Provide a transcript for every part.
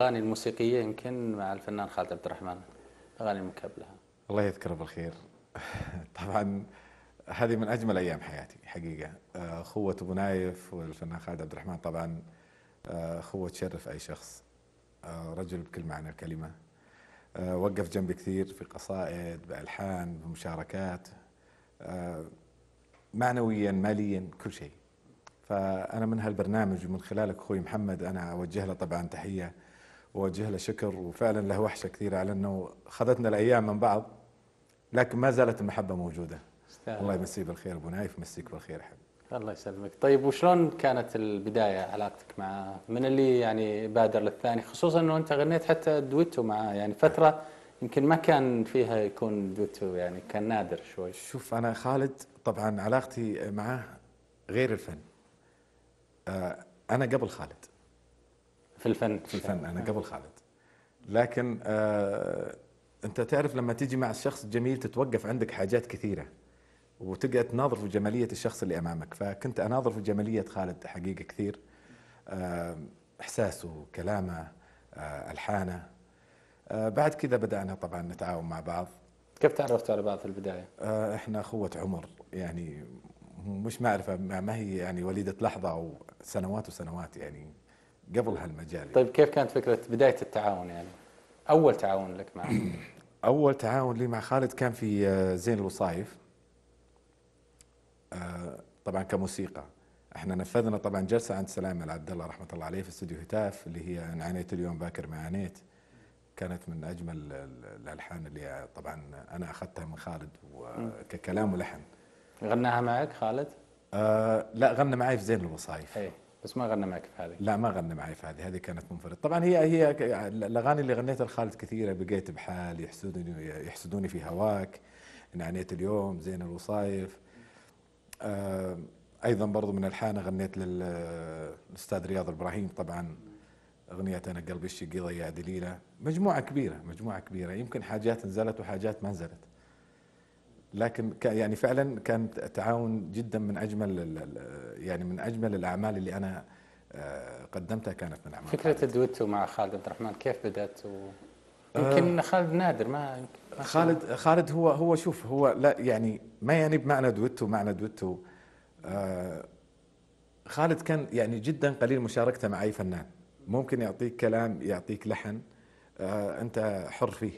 الاغاني الموسيقيه يمكن مع الفنان خالد عبد الرحمن الاغاني المكبله الله يذكره بالخير طبعا هذه من اجمل ايام حياتي حقيقه اخوه آه، ابو نايف والفنان خالد عبد الرحمن طبعا اخوه آه، تشرف اي شخص آه، رجل بكل معنى الكلمه وقف جنبي كثير في قصائد بالحان بمشاركات معنويا ماليا كل شيء فانا من هالبرنامج ومن خلالك اخوي محمد انا اوجه له طبعا تحيه ووجه له شكر وفعلا له وحشه كثيره على انه خذتنا الايام من بعض لكن ما زالت المحبه موجوده استهل. الله يمسيه بالخير ابو نايف يمسيك بالخير حبيبي الله يسلمك طيب وشلون كانت البدايه علاقتك مع من اللي يعني بادر للثاني خصوصا انه انت غنيت حتى دويتو معاه يعني فتره يمكن ما كان فيها يكون دويتو يعني كان نادر شوي شوف انا خالد طبعا علاقتي معاه غير الفن آه، انا قبل خالد في الفن في الفن انا نعم. قبل خالد لكن آه انت تعرف لما تيجي مع الشخص الجميل تتوقف عندك حاجات كثيره وتقعد تناظر في جماليه الشخص اللي امامك فكنت اناظر في جماليه خالد حقيقه كثير آه احساسه كلامه آه الحانه آه بعد كذا بدانا طبعا نتعاون مع بعض كيف تعرفتوا على بعض في البدايه؟ آه احنا اخوه عمر يعني مش معرفه ما هي يعني وليده لحظه او سنوات وسنوات يعني قبل هالمجال يعني. طيب كيف كانت فكره بدايه التعاون يعني؟ اول تعاون لك مع اول تعاون لي مع خالد كان في آه، زين الوصايف آه، طبعا كموسيقى احنا نفذنا طبعا جلسه عند سلام العبد الله رحمه الله عليه في استوديو هتاف اللي هي ان عانيت اليوم باكر ما عانيت كانت من اجمل الالحان اللي طبعا انا اخذتها من خالد ككلام ولحن غناها معك خالد؟ آه لا غنى معي في زين الوصايف أي. بس ما غنى معك في هذه لا ما غنى معي في هذه هذه كانت منفرد طبعا هي هي الاغاني اللي غنيتها لخالد كثيره بقيت بحال يحسدوني يحسدوني في هواك نعنيت اليوم زين الوصايف آه، ايضا برضو من الحانه غنيت للاستاذ رياض ابراهيم طبعا اغنيه انا قلبي الشقي ضيع دليله مجموعه كبيره مجموعه كبيره يمكن حاجات نزلت وحاجات ما نزلت لكن يعني فعلا كان تعاون جدا من اجمل يعني من اجمل الاعمال اللي انا آه، قدمتها كانت من اعمال فكره الدويتو مع خالد عبد الرحمن كيف بدات و... آه، يمكن خالد نادر ما, خالد خالد هو هو شوف هو لا يعني ما يعني بمعنى دويتو معنى دويتو آه، خالد كان يعني جدا قليل مشاركته مع اي فنان ممكن يعطيك كلام يعطيك لحن انت حر فيه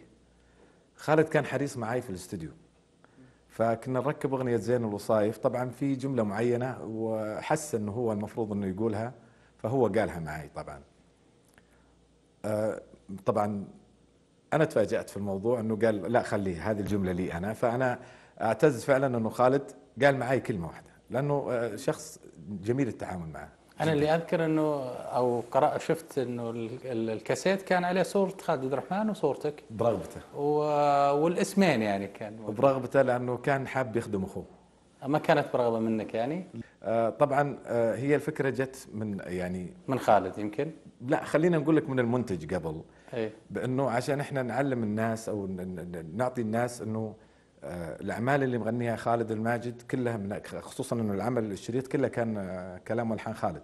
خالد كان حريص معي في الاستوديو فكنا نركب اغنيه زين الوصايف طبعا في جمله معينه وحس انه هو المفروض انه يقولها فهو قالها معي طبعا أه، طبعا انا تفاجات في الموضوع انه قال لا خليه هذه الجمله لي انا فانا اعتز فعلا انه خالد قال معي كلمه واحده لانه أه، شخص جميل التعامل معه انا اللي اذكر انه او قرأ شفت انه الكاسيت كان عليه صوره خالد عبد الرحمن وصورتك برغبته و... والاسمين يعني كان برغبته لانه كان حاب يخدم اخوه ما كانت برغبه منك يعني؟ آه طبعا آه هي الفكره جت من يعني من خالد يمكن؟ لا خلينا نقول لك من المنتج قبل أي. بانه عشان احنا نعلم الناس او نعطي الناس انه آه، الاعمال اللي مغنيها خالد الماجد كلها من خصوصا انه العمل الشريط كله كان آه، كلام والحان خالد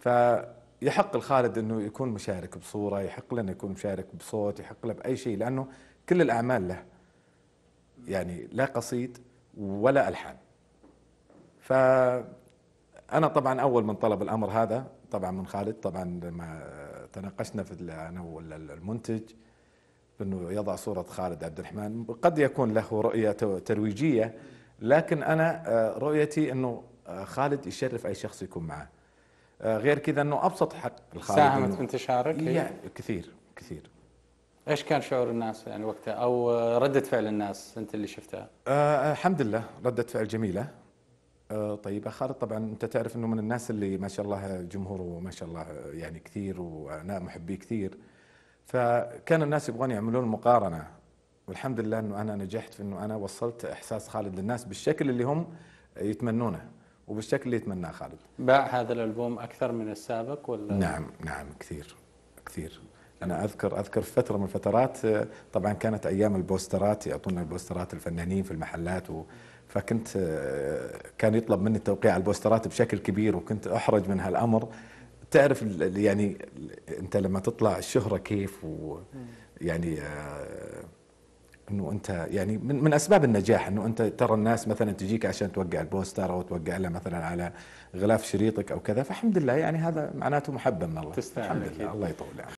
فيحق لخالد انه يكون مشارك بصوره يحق له انه يكون مشارك بصوت يحق له باي شيء لانه كل الاعمال له يعني لا قصيد ولا الحان ف انا طبعا اول من طلب الامر هذا طبعا من خالد طبعا لما تناقشنا في انا والمنتج بأنه يضع صورة خالد عبد الرحمن قد يكون له رؤية ترويجية لكن أنا آه، رؤيتي أنه آه، خالد يشرف أي شخص يكون معه آه، غير كذا أنه أبسط حق الخالد ساهمت في انتشارك إيه، هي كثير كثير ايش كان شعور الناس يعني وقتها او رده فعل الناس انت اللي شفتها؟ آه الحمد لله رده فعل جميله آه طيبه خالد طبعا انت تعرف انه من الناس اللي ما شاء الله جمهوره ما شاء الله يعني كثير وانا محبيه كثير فكان الناس يبغون يعملون مقارنه والحمد لله انه انا نجحت في انه انا وصلت احساس خالد للناس بالشكل اللي هم يتمنونه وبالشكل اللي يتمناه خالد. باع هذا الالبوم اكثر من السابق ولا؟ نعم نعم كثير كثير انا اذكر اذكر فتره من الفترات طبعا كانت ايام البوسترات يعطونا البوسترات الفنانين في المحلات و فكنت كان يطلب مني التوقيع على البوسترات بشكل كبير وكنت احرج من هالامر تعرف يعني انت لما تطلع الشهره كيف و يعني آه، انه انت يعني من, من اسباب النجاح انه انت ترى الناس مثلا تجيك عشان توقع البوستر او توقع له مثلا على غلاف شريطك او كذا فالحمد لله يعني هذا معناته محبه من الله تستاهل الحمد لله الله يطول عمرك